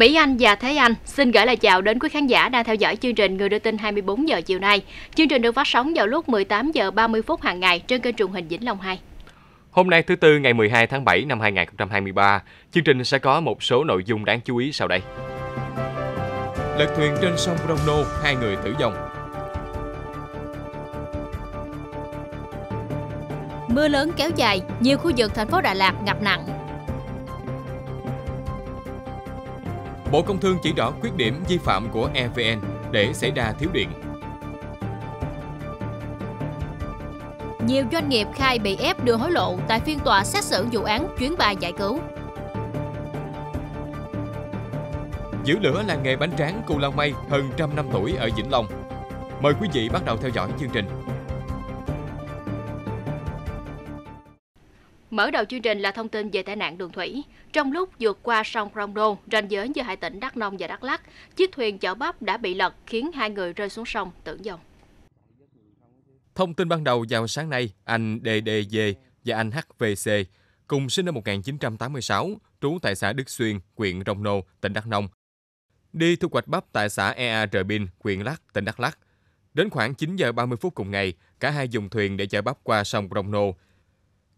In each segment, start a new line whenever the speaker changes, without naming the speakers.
Mỹ Anh và Thế Anh xin gửi lời chào đến quý khán giả đang theo dõi chương trình Người đưa tin 24 giờ chiều nay. Chương trình được phát sóng vào lúc 18 giờ 30 phút hàng ngày trên kênh truyền hình Vĩnh Long 2.
Hôm nay thứ tư ngày 12 tháng 7 năm 2023, chương trình sẽ có một số nội dung đáng chú ý sau đây. Lật thuyền trên sông Đông Nô, hai người tử vong.
Mưa lớn kéo dài, nhiều khu vực thành phố Đà Lạt ngập nặng,
Bộ Công Thương chỉ rõ khuyết điểm vi phạm của EVN để xảy ra thiếu điện.
Nhiều doanh nghiệp khai bị ép đưa hối lộ tại phiên tòa xét xử vụ án chuyến bay giải cứu.
Giữ lửa là nghề bánh tráng Cù Lao Mây hơn trăm năm tuổi ở Vĩnh Long. Mời quý vị bắt đầu theo dõi chương trình.
Mở đầu chương trình là thông tin về tai nạn đường thủy. Trong lúc vượt qua sông Rongdo, ranh giới giữa hai tỉnh Đắk Nông và Đắk Lắk, chiếc thuyền chở bắp đã bị lật khiến hai người rơi xuống sông tử vong.
Thông tin ban đầu vào sáng nay, anh DDV và anh HVC cùng sinh năm 1986, trú tại xã Đức Xuyên, huyện Rồng Nô, tỉnh Đắk Nông. Đi thu hoạch bắp tại xã Ea Rờ Bin, huyện Lắc, tỉnh Đắk Lắk Đến khoảng 9 giờ 30 phút cùng ngày, cả hai dùng thuyền để chở bắp qua sông Rồng Nô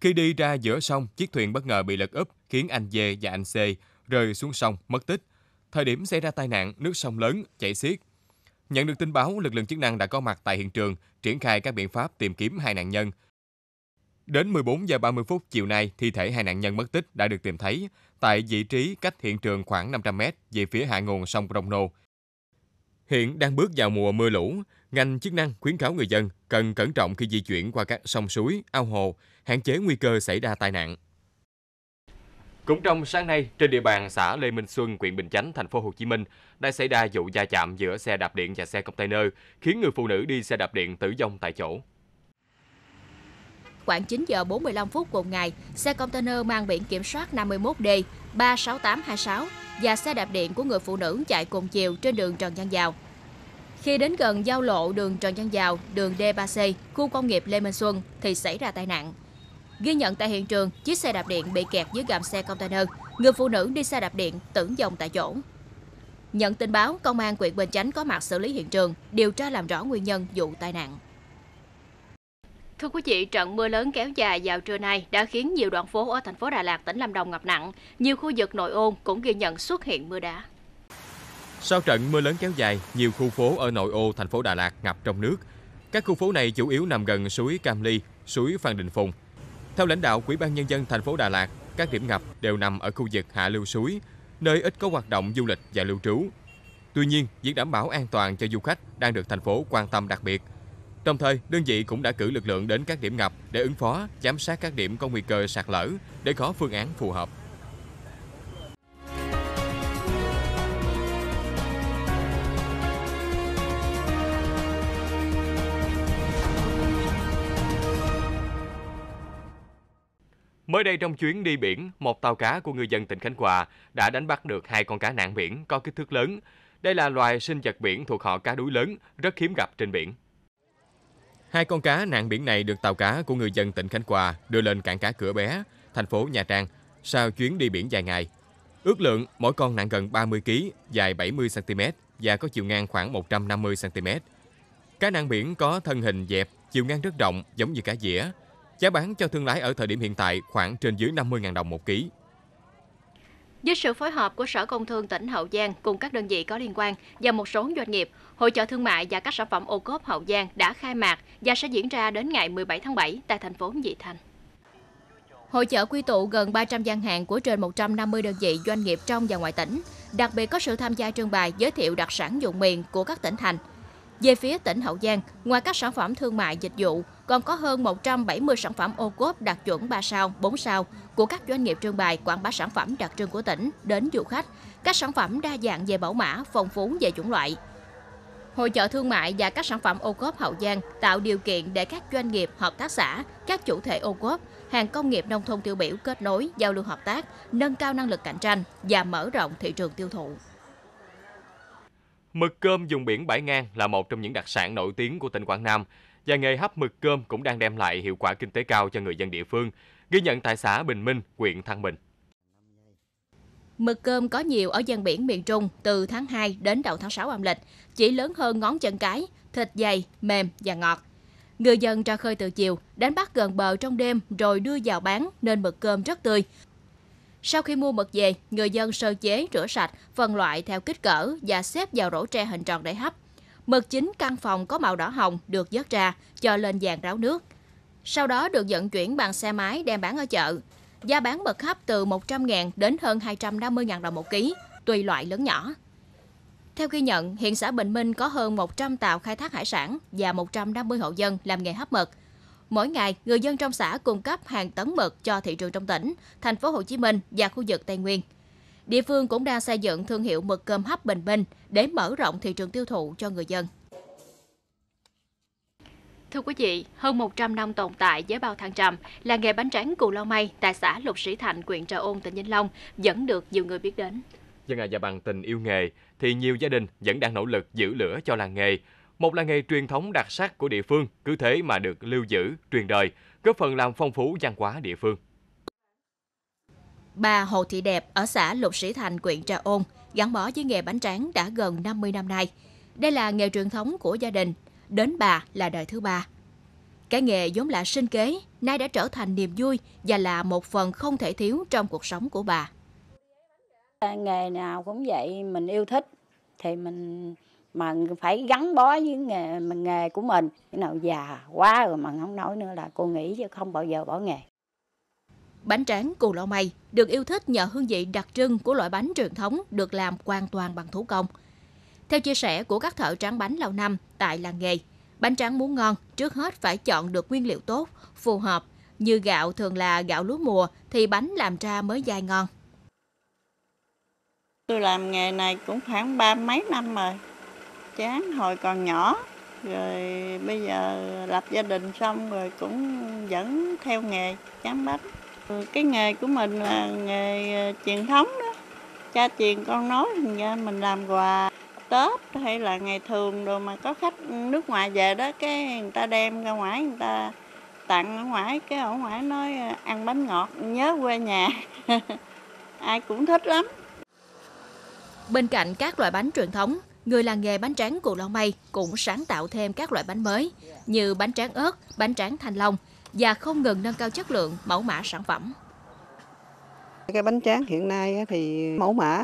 khi đi ra giữa sông, chiếc thuyền bất ngờ bị lật úp, khiến anh Dê và anh C rơi xuống sông, mất tích. Thời điểm xảy ra tai nạn, nước sông lớn, chảy xiết. Nhận được tin báo, lực lượng chức năng đã có mặt tại hiện trường, triển khai các biện pháp tìm kiếm hai nạn nhân. Đến 14 giờ 30 phút chiều nay, thi thể hai nạn nhân mất tích đã được tìm thấy tại vị trí cách hiện trường khoảng 500 m về phía hạ nguồn sông Rồng Nô. Hiện đang bước vào mùa mưa lũ, ngành chức năng khuyến cáo người dân cần cẩn trọng khi di chuyển qua các sông suối, ao hồ, hạn chế nguy cơ xảy ra tai nạn. Cũng trong sáng nay, trên địa bàn xã Lê Minh Xuân, huyện Bình Chánh, thành phố Hồ Chí Minh, đã xảy ra vụ va chạm giữa xe đạp điện và xe container, khiến người phụ nữ đi xe đạp điện tử vong tại chỗ.
Khoảng 9 giờ 45 phút cùng ngày, xe container mang biển kiểm soát 51D 36826 và xe đạp điện của người phụ nữ chạy cùng chiều trên đường Trần Văn Dào khi đến gần giao lộ đường Trần Văn Dào, đường D3C, khu công nghiệp Lê Minh Xuân thì xảy ra tai nạn. Ghi nhận tại hiện trường, chiếc xe đạp điện bị kẹt dưới gầm xe container, người phụ nữ đi xe đạp điện tử vong tại chỗ. Nhận tin báo, công an huyện Bình Chánh có mặt xử lý hiện trường, điều tra làm rõ nguyên nhân vụ tai nạn. Thưa quý vị, trận mưa lớn kéo dài vào trưa nay đã khiến nhiều đoạn phố ở thành phố Đà Lạt, tỉnh Lâm Đồng ngập nặng. Nhiều khu vực nội ô cũng ghi nhận xuất hiện mưa đá.
Sau trận mưa lớn kéo dài, nhiều khu phố ở nội ô thành phố Đà Lạt ngập trong nước. Các khu phố này chủ yếu nằm gần suối Cam Ly, suối Phan Đình Phùng. Theo lãnh đạo Ủy ban nhân dân thành phố Đà Lạt, các điểm ngập đều nằm ở khu vực hạ lưu suối, nơi ít có hoạt động du lịch và lưu trú. Tuy nhiên, việc đảm bảo an toàn cho du khách đang được thành phố quan tâm đặc biệt. Đồng thời, đơn vị cũng đã cử lực lượng đến các điểm ngập để ứng phó, giám sát các điểm có nguy cơ sạt lở để có phương án phù hợp. Mới đây trong chuyến đi biển, một tàu cá của người dân tỉnh Khánh Hòa đã đánh bắt được hai con cá nạn biển có kích thước lớn. Đây là loài sinh vật biển thuộc họ cá đuối lớn, rất hiếm gặp trên biển. Hai con cá nạn biển này được tàu cá của người dân tỉnh Khánh Hòa đưa lên cảng cá cửa bé, thành phố Nha Trang sau chuyến đi biển dài ngày. Ước lượng mỗi con nặng gần 30 kg, dài 70 cm và có chiều ngang khoảng 150 cm. Cá nạn biển có thân hình dẹp, chiều ngang rất rộng giống như cá dĩa, Giá bán cho thương lái ở thời điểm hiện tại khoảng trên dưới 50.000 đồng một ký.
Với sự phối hợp của Sở Công Thương tỉnh Hậu Giang cùng các đơn vị có liên quan và một số doanh nghiệp, Hội trợ thương mại và các sản phẩm ô cốp Hậu Giang đã khai mạc và sẽ diễn ra đến ngày 17 tháng 7 tại thành phố Vị Thanh. Hội chợ quy tụ gần 300 gian hàng của trên 150 đơn vị doanh nghiệp trong và ngoài tỉnh, đặc biệt có sự tham gia trưng bày giới thiệu đặc sản vùng miền của các tỉnh thành – về phía tỉnh Hậu Giang, ngoài các sản phẩm thương mại dịch vụ, còn có hơn 170 sản phẩm ô cốp đạt chuẩn 3 sao, 4 sao của các doanh nghiệp trưng bày quảng bá sản phẩm đặc trưng của tỉnh đến du khách. Các sản phẩm đa dạng về mẫu mã, phong phú về chủng loại. Hội trợ thương mại và các sản phẩm ô cốp Hậu Giang tạo điều kiện để các doanh nghiệp, hợp tác xã, các chủ thể ô cốp, hàng công nghiệp nông thôn tiêu biểu kết nối, giao lưu hợp tác, nâng cao năng lực cạnh tranh và mở rộng thị trường tiêu thụ.
Mực cơm dùng biển bãi ngang là một trong những đặc sản nổi tiếng của tỉnh Quảng Nam và nghề hấp mực cơm cũng đang đem lại hiệu quả kinh tế cao cho người dân địa phương, ghi nhận tại xã Bình Minh, huyện Thăng Bình.
Mực cơm có nhiều ở gian biển miền Trung từ tháng 2 đến đầu tháng 6 âm lịch, chỉ lớn hơn ngón chân cái, thịt dày, mềm và ngọt. Người dân ra khơi từ chiều, đánh bắt gần bờ trong đêm rồi đưa vào bán nên mực cơm rất tươi, sau khi mua mật về, người dân sơ chế, rửa sạch, phân loại theo kích cỡ và xếp vào rổ tre hình tròn để hấp. Mực chính căn phòng có màu đỏ hồng được vớt ra, cho lên vàng ráo nước. Sau đó được vận chuyển bằng xe máy đem bán ở chợ. Giá bán mực hấp từ 100.000 đến hơn 250.000 đồng một ký, tùy loại lớn nhỏ. Theo ghi nhận, hiện xã Bình Minh có hơn 100 tàu khai thác hải sản và 150 hộ dân làm nghề hấp mực. Mỗi ngày, người dân trong xã cung cấp hàng tấn mực cho thị trường trong tỉnh, thành phố Hồ Chí Minh và khu vực Tây Nguyên. Địa phương cũng đang xây dựng thương hiệu mực cơm hấp Bình Minh để mở rộng thị trường tiêu thụ cho người dân. Thưa quý vị, hơn 100 năm tồn tại với bao thăng trầm, làng nghề bánh tráng Cù Lao Mây tại xã Lục Sĩ Thạnh, huyện Trà Ôn, tỉnh Vĩnh Long vẫn được nhiều người biết đến.
Dân à và bằng tình yêu nghề thì nhiều gia đình vẫn đang nỗ lực giữ lửa cho làng nghề, một làng nghề truyền thống đặc sắc của địa phương, cứ thế mà được lưu giữ, truyền đời, góp phần làm phong phú văn hóa địa phương.
Bà Hồ Thị Đẹp ở xã Lục Sĩ Thành, huyện Trà Ôn, gắn bó với nghề bánh tráng đã gần 50 năm nay. Đây là nghề truyền thống của gia đình, đến bà là đời thứ ba. Cái nghề vốn là sinh kế, nay đã trở thành niềm vui và là một phần không thể thiếu trong cuộc sống của bà. Nghề nào cũng vậy, mình yêu thích thì mình mà phải gắn bó với nghề nghề của mình cái nào già quá rồi mà không nói nữa là cô nghĩ chứ không bao giờ bỏ nghề bánh tráng cù lò mây được yêu thích nhờ hương vị đặc trưng của loại bánh truyền thống được làm hoàn toàn bằng thủ công theo chia sẻ của các thợ tráng bánh lâu năm tại làng nghề bánh tráng muốn ngon trước hết phải chọn được nguyên liệu tốt phù hợp như gạo thường là gạo lúa mùa thì bánh làm ra mới dai ngon Tôi làm nghề này cũng khoảng ba mấy năm rồi chán hồi còn nhỏ rồi bây giờ lập gia đình xong rồi cũng vẫn theo nghề chán bánh cái nghề của mình là nghề ờ, truyền thống đó cha truyền con nói ra mình làm quà tết hay là ngày thường đồ mà có khách nước ngoài về đó cái người ta đem ra ngoài người ta tặng ở ngoài cái ở ngoài nói ờ, ăn bánh ngọt nhớ quê nhà ai cũng thích lắm bên cạnh các loại bánh truyền thống người làng nghề bánh tráng Cù Lao Mây cũng sáng tạo thêm các loại bánh mới như bánh tráng ớt, bánh tráng thanh long và không ngừng nâng cao chất lượng mẫu mã sản phẩm.
Cái bánh tráng hiện nay thì mẫu mã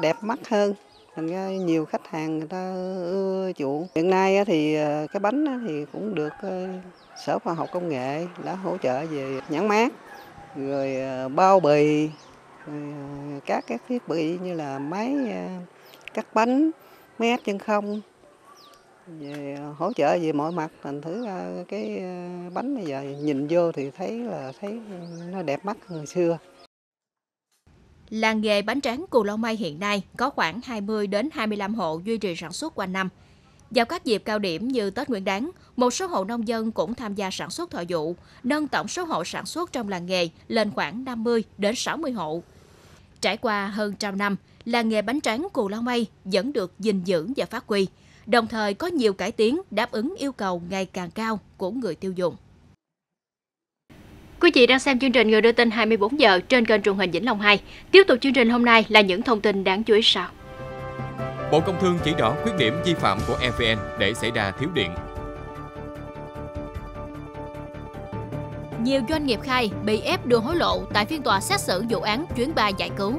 đẹp mắt hơn, thành
ra nhiều khách hàng người ta ưa chuộng. Hiện nay thì ờ, cái bánh thì cũng được
ờ, Sở Khoa học Công nghệ đã hỗ trợ về nhãn mát, rồi ờ, bao bì, rồi các cái thiết bị như là máy cắt bánh máy ép chân không về hỗ trợ về mọi mặt thành thứ cái ờ, bánh bây giờ nhìn vô thì thấy là thấy nó đẹp mắt hơn ngày xưa
Làng nghề bánh tráng Cù Lâu Mai hiện nay có khoảng 20 đến 25 hộ duy trì sản xuất quanh năm. Vào các dịp cao điểm như Tết Nguyên đán, một số hộ nông dân cũng tham gia sản xuất thợ vụ, nâng tổng số hộ sản xuất trong làng nghề lên khoảng 50 đến 60 hộ. Trải qua hơn trăm năm, là nghề bánh tráng Cù Lao Mây vẫn được gìn giữ và phát huy, đồng thời có nhiều cải tiến đáp ứng yêu cầu ngày càng cao của người tiêu dùng. Quý vị đang xem chương trình Người đưa tin 24 giờ trên kênh truyền hình Vĩnh Long 2. Tiếp tục chương trình hôm nay là những thông tin đáng chú ý sau.
Bộ Công Thương chỉ rõ khuyết điểm vi phạm của EVN để xảy ra thiếu điện.
Nhiều doanh nghiệp khai bị ép đưa hối lộ tại phiên tòa xét xử vụ án chuyến bay giải cứu.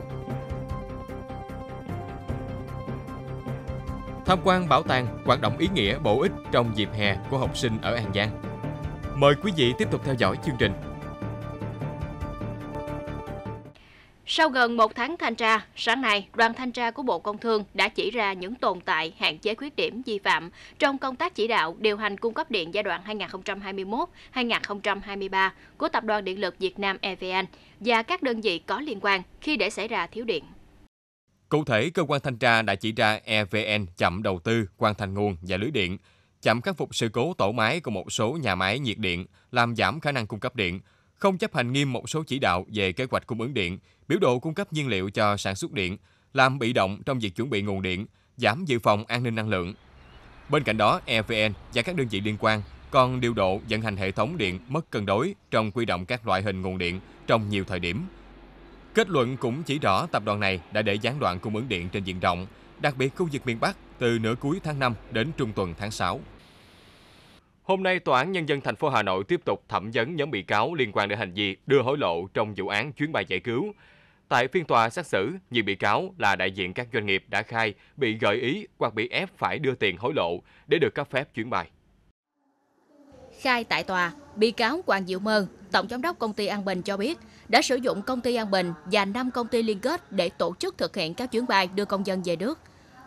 tham quan bảo tàng, hoạt động ý nghĩa bổ ích trong dịp hè của học sinh ở An Giang. Mời quý vị tiếp tục theo dõi chương trình.
Sau gần một tháng thanh tra, sáng nay, đoàn thanh tra của Bộ Công Thương đã chỉ ra những tồn tại, hạn chế khuyết điểm vi phạm trong công tác chỉ đạo điều hành cung cấp điện giai đoạn 2021-2023 của Tập đoàn Điện lực Việt Nam EVN và các đơn vị có liên quan khi để xảy ra thiếu điện.
Cụ thể, cơ quan thanh tra đã chỉ ra EVN chậm đầu tư, quan thành nguồn và lưới điện, chậm khắc phục sự cố tổ máy của một số nhà máy nhiệt điện, làm giảm khả năng cung cấp điện, không chấp hành nghiêm một số chỉ đạo về kế hoạch cung ứng điện, biểu đồ cung cấp nhiên liệu cho sản xuất điện, làm bị động trong việc chuẩn bị nguồn điện, giảm dự phòng an ninh năng lượng. Bên cạnh đó, EVN và các đơn vị liên quan còn điều độ vận hành hệ thống điện mất cân đối trong quy động các loại hình nguồn điện trong nhiều thời điểm, Kết luận cũng chỉ rõ tập đoàn này đã để gián đoạn cung ứng điện trên diện rộng, đặc biệt khu vực miền Bắc từ nửa cuối tháng 5 đến trung tuần tháng 6. Hôm nay, Tòa án Nhân dân thành phố Hà Nội tiếp tục thẩm vấn nhóm bị cáo liên quan đến hành vi đưa hối lộ trong vụ án chuyến bay giải cứu. Tại phiên tòa xét xử, nhiều bị cáo là đại diện các doanh nghiệp đã khai bị gợi ý hoặc bị ép phải đưa tiền hối lộ để được cấp phép chuyến bay.
Khai tại tòa, bị cáo Hoàng Diệu Mơn, tổng giám đốc công ty An Bình cho biết đã sử dụng công ty An Bình và 5 công ty liên kết để tổ chức thực hiện các chuyến bay đưa công dân về nước.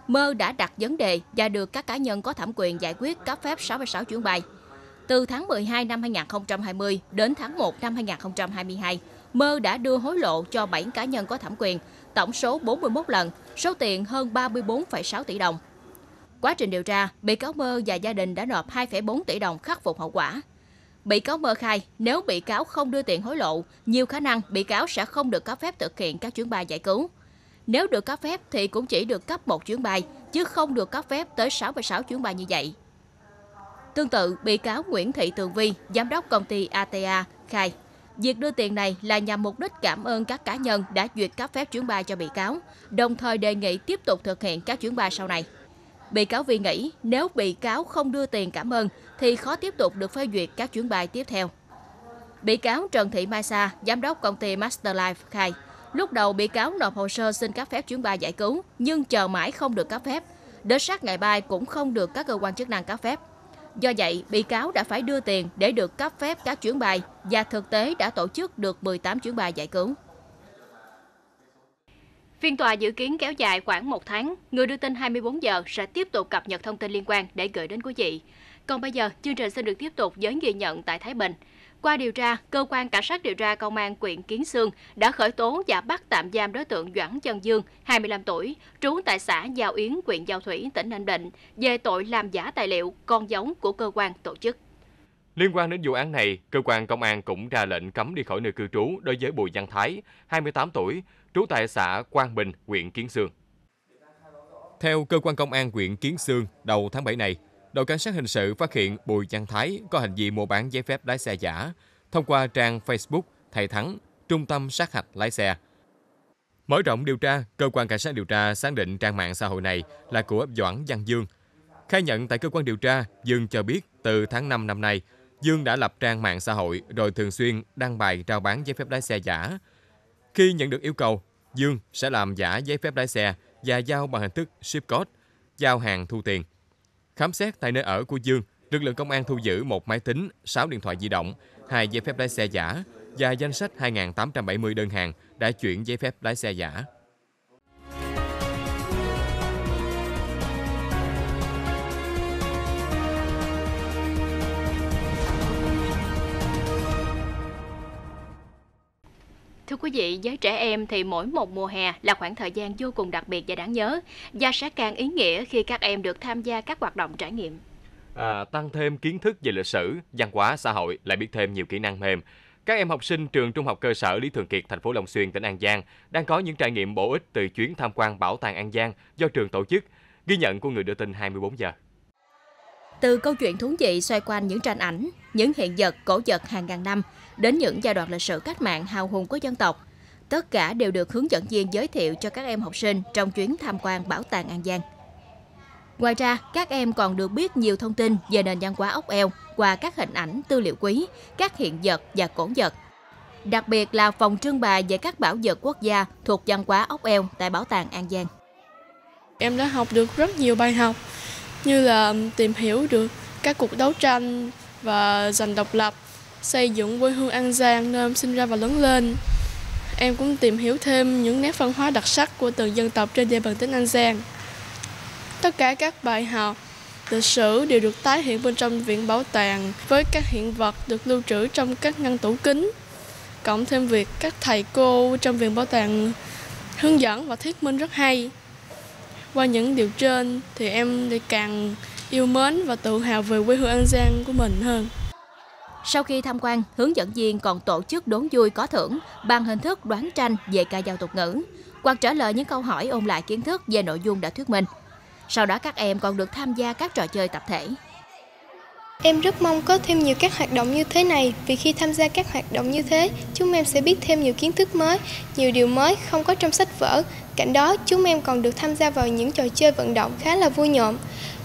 Mơ đã đặt vấn đề và được các cá nhân có thẩm quyền giải quyết cấp phép 66 chuyến bay. Từ tháng 12 năm 2020 đến tháng 1 năm 2022, Mơ đã đưa hối lộ cho 7 cá nhân có thẩm quyền, tổng số 41 lần, số tiền hơn 34,6 tỷ đồng. Quá trình điều tra, bị cáo Mơ và gia đình đã nộp 2,4 tỷ đồng khắc phục hậu quả. Bị cáo Mơ khai, nếu bị cáo không đưa tiền hối lộ, nhiều khả năng bị cáo sẽ không được cấp phép thực hiện các chuyến bay giải cứu. Nếu được cấp phép thì cũng chỉ được cấp một chuyến bay, chứ không được cấp phép tới 66 chuyến bay như vậy. Tương tự, bị cáo Nguyễn Thị Tường Vi, giám đốc công ty ATA, khai, việc đưa tiền này là nhằm mục đích cảm ơn các cá nhân đã duyệt cấp phép chuyến bay cho bị cáo, đồng thời đề nghị tiếp tục thực hiện các chuyến bay sau này. Bị cáo Vi nghĩ nếu bị cáo không đưa tiền cảm ơn thì khó tiếp tục được phê duyệt các chuyến bay tiếp theo. Bị cáo Trần Thị Mai Sa, giám đốc công ty Masterlife khai, lúc đầu bị cáo nộp hồ sơ xin cấp phép chuyến bay giải cứu nhưng chờ mãi không được cấp phép. Đến sát ngày bay cũng không được các cơ quan chức năng cấp phép. Do vậy, bị cáo đã phải đưa tiền để được cấp phép các chuyến bay và thực tế đã tổ chức được 18 chuyến bay giải cứu. Phiên tòa dự kiến kéo dài khoảng một tháng. Người đưa tin 24 giờ sẽ tiếp tục cập nhật thông tin liên quan để gửi đến quý vị. Còn bây giờ, chương trình sẽ được tiếp tục với ghi nhận tại Thái Bình. Qua điều tra, cơ quan cảnh sát điều tra công an huyện Kiến Sương đã khởi tố và bắt tạm giam đối tượng Doãn Chân Dương, 25 tuổi, trú tại xã Giao Yến, huyện Giao Thủy, tỉnh Ninh Định, về tội làm giả tài liệu con giống của cơ quan tổ chức.
Liên quan đến vụ án này, cơ quan công an cũng ra lệnh cấm đi khỏi nơi cư trú đối với Bùi Văn Thái, 28 tuổi, trú tại xã Quang Bình, huyện Kiến Sương. Theo cơ quan công an huyện Kiến Sương, đầu tháng 7 này, đội cảnh sát hình sự phát hiện Bùi Văn Thái có hành vi mua bán giấy phép lái xe giả thông qua trang Facebook Thầy Thắng, Trung tâm sát hạch lái xe. Mở rộng điều tra, cơ quan cảnh sát điều tra xác định trang mạng xã hội này là của Doãn Văn Dương. Khai nhận tại cơ quan điều tra, Dương cho biết từ tháng 5 năm nay, Dương đã lập trang mạng xã hội rồi thường xuyên đăng bài trao bán giấy phép lái xe giả khi nhận được yêu cầu, Dương sẽ làm giả giấy phép lái xe và giao bằng hình thức ship code, giao hàng thu tiền. Khám xét tại nơi ở của Dương, lực lượng công an thu giữ một máy tính, 6 điện thoại di động, hai giấy phép lái xe giả và danh sách 2.870 đơn hàng đã chuyển giấy phép lái xe giả.
quý vị, giới trẻ em thì mỗi một mùa hè là khoảng thời gian vô cùng đặc biệt và đáng nhớ và sẽ càng ý nghĩa khi các em được tham gia các hoạt động trải nghiệm.
À, tăng thêm kiến thức về lịch sử, văn hóa, xã hội, lại biết thêm nhiều kỹ năng mềm. Các em học sinh trường Trung học cơ sở Lý Thường Kiệt, thành phố Long Xuyên, tỉnh An Giang đang có những trải nghiệm bổ ích từ chuyến tham quan bảo tàng An Giang do trường tổ chức, ghi nhận của người đưa tin 24 giờ.
Từ câu chuyện thú vị xoay quanh những tranh ảnh, những hiện vật cổ vật hàng ngàn năm, đến những giai đoạn lịch sử cách mạng hào hùng của dân tộc, tất cả đều được hướng dẫn viên giới thiệu cho các em học sinh trong chuyến tham quan bảo tàng An Giang. Ngoài ra, các em còn được biết nhiều thông tin về nền văn hóa ốc eo qua các hình ảnh, tư liệu quý, các hiện vật và cổ vật. Đặc biệt là phòng trưng bày về các bảo vật quốc gia thuộc văn hóa ốc eo tại Bảo tàng An Giang. Em đã học được rất nhiều bài học như là tìm hiểu được các cuộc đấu tranh và giành độc lập, xây dựng quê hương An Giang nơi em sinh ra và lớn lên. Em cũng tìm hiểu thêm những nét văn hóa đặc sắc của từng dân tộc trên địa bàn tỉnh An Giang. Tất cả các bài học lịch sử đều được tái hiện bên trong viện bảo tàng với các hiện vật được lưu trữ trong các ngăn tủ kính. Cộng thêm việc các thầy cô trong viện bảo tàng hướng dẫn và thuyết minh rất hay. Qua những điều trên thì em lại càng yêu mến và tự hào về quê hương An Giang của mình hơn. Sau khi tham quan, hướng dẫn viên còn tổ chức đốn vui có thưởng bằng hình thức đoán tranh về ca dao tục ngữ, hoặc trả lời những câu hỏi ôn lại kiến thức về nội dung đã thuyết minh. Sau đó các em còn được tham gia các trò chơi tập thể, Em rất mong có thêm nhiều các hoạt động như thế này vì khi tham gia các hoạt động như thế, chúng em sẽ biết thêm nhiều kiến thức mới, nhiều điều mới không có trong sách vở. Cạnh đó, chúng em còn được tham gia vào những trò chơi vận động khá là vui nhộn.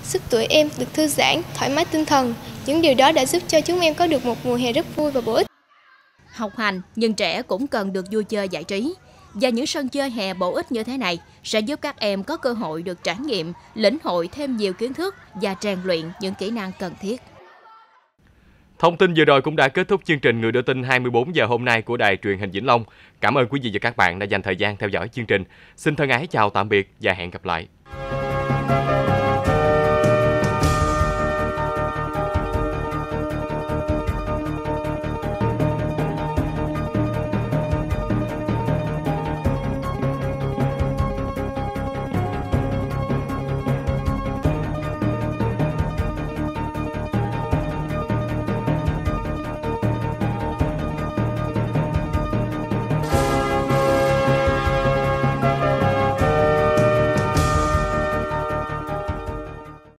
Sức tuổi em được thư giãn, thoải mái tinh thần. Những điều đó đã giúp cho chúng em có được một mùa hè rất vui và bổ ích. Học hành, nhưng trẻ cũng cần được vui chơi giải trí. Và những sân chơi hè bổ ích như thế này sẽ giúp các em có cơ hội được trải nghiệm, lĩnh hội thêm nhiều kiến thức và rèn luyện những kỹ năng cần thiết.
Thông tin vừa rồi cũng đã kết thúc chương trình Người đưa tin 24 giờ hôm nay của Đài truyền hình Vĩnh Long. Cảm ơn quý vị và các bạn đã dành thời gian theo dõi chương trình. Xin thân ái chào tạm biệt và hẹn gặp lại.